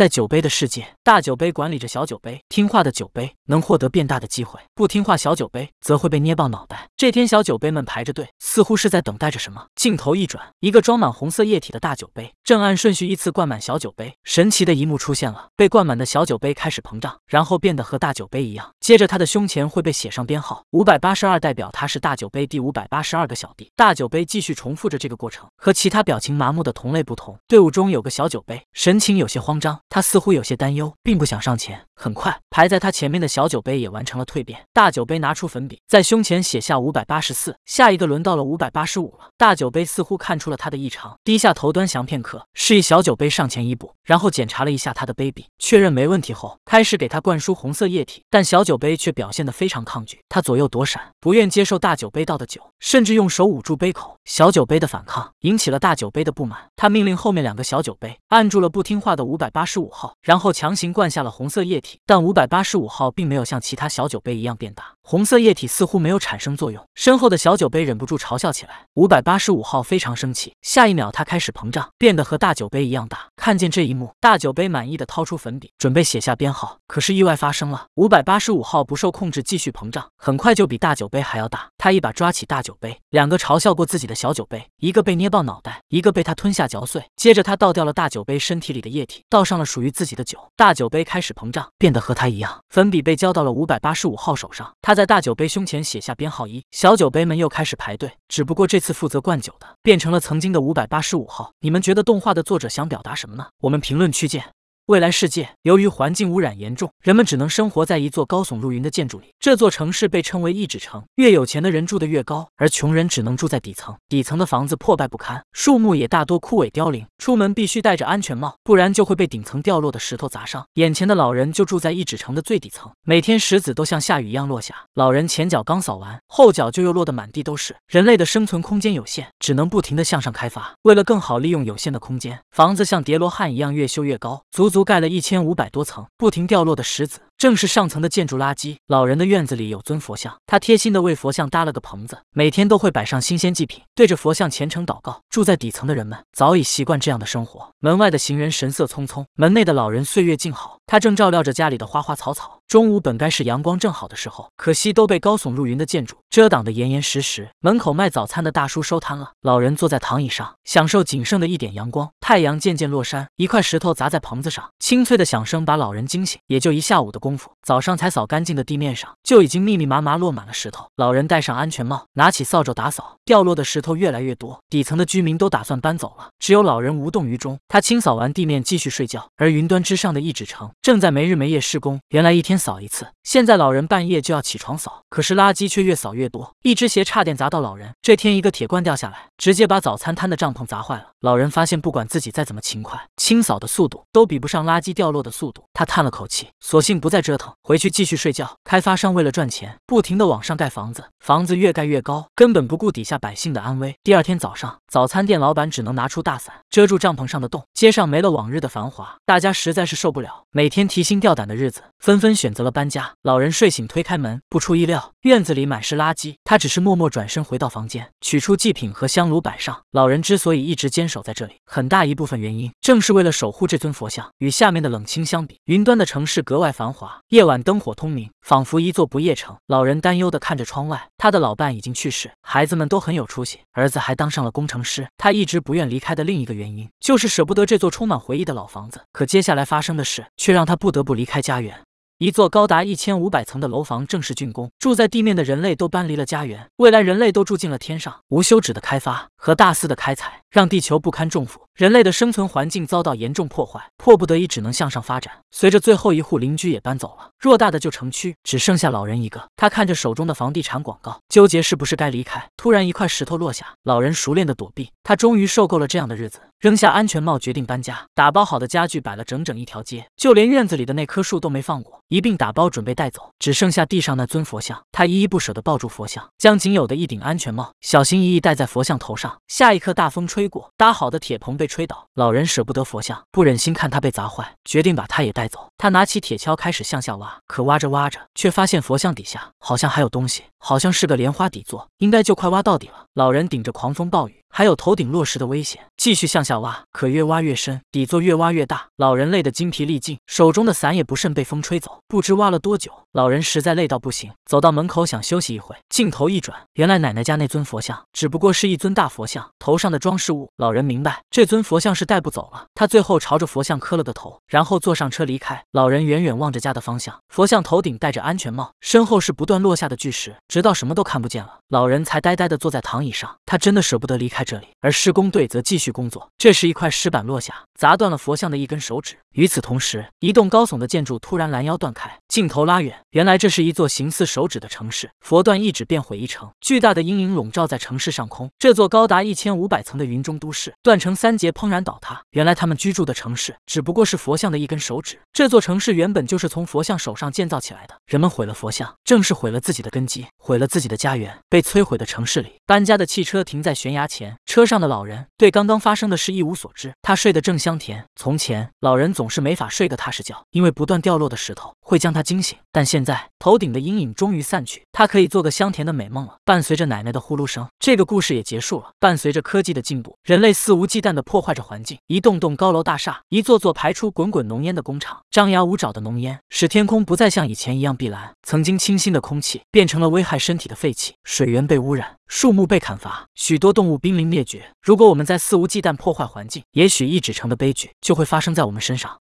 在酒杯的世界，大酒杯管理着小酒杯。听话的酒杯能获得变大的机会，不听话小酒杯则会被捏爆脑袋。这天，小酒杯们排着队，似乎是在等待着什么。镜头一转，一个装满红色液体的大酒杯正按顺序依次灌满小酒杯。神奇的一幕出现了，被灌满的小酒杯开始膨胀，然后变得和大酒杯一样。接着，他的胸前会被写上编号，五百八十二代表他是大酒杯第五百八十二个小弟。大酒杯继续重复着这个过程，和其他表情麻木的同类不同，队伍中有个小酒杯神情有些慌张。他似乎有些担忧，并不想上前。很快。排在他前面的小酒杯也完成了蜕变。大酒杯拿出粉笔，在胸前写下五百八十四。下一个轮到了五百八十五了。大酒杯似乎看出了他的异常，低下头端详片刻，示意小酒杯上前一步，然后检查了一下他的杯壁，确认没问题后，开始给他灌输红色液体。但小酒杯却表现得非常抗拒，他左右躲闪，不愿接受大酒杯倒的酒，甚至用手捂住杯口。小酒杯的反抗引起了大酒杯的不满，他命令后面两个小酒杯按住了不听话的五百八十五号，然后强行灌下了红色液体。但五百。五百八十五号并没有像其他小酒杯一样变大，红色液体似乎没有产生作用。身后的小酒杯忍不住嘲笑起来。五百八十五号非常生气，下一秒它开始膨胀，变得和大酒杯一样大。看见这一幕，大酒杯满意的掏出粉笔，准备写下编号。可是意外发生了，五百八十五号不受控制继续膨胀，很快就比大酒杯还要大。他一把抓起大酒杯，两个嘲笑过自己的小酒杯，一个被捏爆脑袋，一个被他吞下嚼碎。接着他倒掉了大酒杯身体里的液体，倒上了属于自己的酒。大酒杯开始膨胀，变得和他一样。粉笔被交到了五百八十五号手上，他在大酒杯胸前写下编号一。小酒杯们又开始排队，只不过这次负责灌酒的变成了曾经的五百八十五号。你们觉得动画的作者想表达什么？我们评论区见。未来世界，由于环境污染严重，人们只能生活在一座高耸入云的建筑里。这座城市被称为一指城，越有钱的人住得越高，而穷人只能住在底层。底层的房子破败不堪，树木也大多枯萎凋零。出门必须戴着安全帽，不然就会被顶层掉落的石头砸伤。眼前的老人就住在一指城的最底层，每天石子都像下雨一样落下。老人前脚刚扫完，后脚就又落得满地都是。人类的生存空间有限，只能不停地向上开发。为了更好利用有限的空间，房子像叠罗汉一样越修越高，足足。覆盖了一千五百多层不停掉落的石子。正是上层的建筑垃圾。老人的院子里有尊佛像，他贴心的为佛像搭了个棚子，每天都会摆上新鲜祭品，对着佛像虔诚祷告。住在底层的人们早已习惯这样的生活。门外的行人神色匆匆，门内的老人岁月静好，他正照料着家里的花花草草。中午本该是阳光正好的时候，可惜都被高耸入云的建筑遮挡得严严实实。门口卖早餐的大叔收摊了，老人坐在躺椅上享受仅剩的一点阳光。太阳渐渐落山，一块石头砸在棚子上，清脆的响声把老人惊醒。也就一下午的功。功夫早上才扫干净的地面上就已经密密麻麻落满了石头。老人戴上安全帽，拿起扫帚打扫，掉落的石头越来越多。底层的居民都打算搬走了，只有老人无动于衷。他清扫完地面，继续睡觉。而云端之上的一指城正在没日没夜施工。原来一天扫一次，现在老人半夜就要起床扫，可是垃圾却越扫越多。一只鞋差点砸到老人。这天一个铁罐掉下来，直接把早餐摊的帐篷砸坏了。老人发现，不管自己再怎么勤快，清扫的速度都比不上垃圾掉落的速度。他叹了口气，索性不再。折腾回去继续睡觉。开发商为了赚钱，不停的往上盖房子，房子越盖越高，根本不顾底下百姓的安危。第二天早上，早餐店老板只能拿出大伞遮住帐篷上的洞。街上没了往日的繁华，大家实在是受不了每天提心吊胆的日子，纷纷选择了搬家。老人睡醒推开门，不出意料，院子里满是垃圾。他只是默默转身回到房间，取出祭品和香炉摆上。老人之所以一直坚守在这里，很大一部分原因正是为了守护这尊佛像。与下面的冷清相比，云端的城市格外繁华。夜晚灯火通明，仿佛一座不夜城。老人担忧的看着窗外，他的老伴已经去世，孩子们都很有出息，儿子还当上了工程师。他一直不愿离开的另一个原因，就是舍不得这座充满回忆的老房子。可接下来发生的事，却让他不得不离开家园。一座高达一千五百层的楼房正式竣工，住在地面的人类都搬离了家园，未来人类都住进了天上。无休止的开发和大肆的开采，让地球不堪重负，人类的生存环境遭到严重破坏，迫不得已只能向上发展。随着最后一户邻居也搬走了，偌大的旧城区只剩下老人一个。他看着手中的房地产广告，纠结是不是该离开。突然，一块石头落下，老人熟练的躲避。他终于受够了这样的日子，扔下安全帽，决定搬家。打包好的家具摆了整整一条街，就连院子里的那棵树都没放过，一并打包准备带走。只剩下地上那尊佛像，他依依不舍地抱住佛像，将仅有的一顶安全帽小心翼翼戴在佛像头上。下一刻，大风吹过，搭好的铁棚被吹倒。老人舍不得佛像，不忍心看它被砸坏，决定把它也带走。他拿起铁锹开始向下挖，可挖着挖着，却发现佛像底下好像还有东西，好像是个莲花底座，应该就快挖到底了。老人顶着狂风暴雨。还有头顶落石的危险，继续向下挖，可越挖越深，底座越挖越大，老人累得精疲力尽，手中的伞也不慎被风吹走。不知挖了多久，老人实在累到不行，走到门口想休息一会。镜头一转，原来奶奶家那尊佛像只不过是一尊大佛像头上的装饰物。老人明白这尊佛像是带不走了，他最后朝着佛像磕了个头，然后坐上车离开。老人远远望着家的方向，佛像头顶戴着安全帽，身后是不断落下的巨石，直到什么都看不见了，老人才呆呆地坐在躺椅上。他真的舍不得离开。在这里，而施工队则继续工作。这时，一块石板落下，砸断了佛像的一根手指。与此同时，一栋高耸的建筑突然拦腰断开。镜头拉远，原来这是一座形似手指的城市。佛断一指，便毁一城。巨大的阴影笼罩在城市上空。这座高达一千五百层的云中都市，断成三截，砰然倒塌。原来他们居住的城市，只不过是佛像的一根手指。这座城市原本就是从佛像手上建造起来的。人们毁了佛像，正是毁了自己的根基，毁了自己的家园。被摧毁的城市里，搬家的汽车停在悬崖前。车上的老人对刚刚发生的事一无所知，他睡得正香甜。从前，老人总是没法睡个踏实觉，因为不断掉落的石头会将他惊醒。但现在，头顶的阴影终于散去，他可以做个香甜的美梦了。伴随着奶奶的呼噜声，这个故事也结束了。伴随着科技的进步，人类肆无忌惮地破坏着环境，一栋栋高楼大厦，一座座排出滚滚浓烟的工厂，张牙舞爪的浓烟使天空不再像以前一样碧蓝，曾经清新的空气变成了危害身体的废气，水源被污染，树木被砍伐，许多动物濒临。灭绝。如果我们在肆无忌惮破坏环境，也许一指城的悲剧就会发生在我们身上。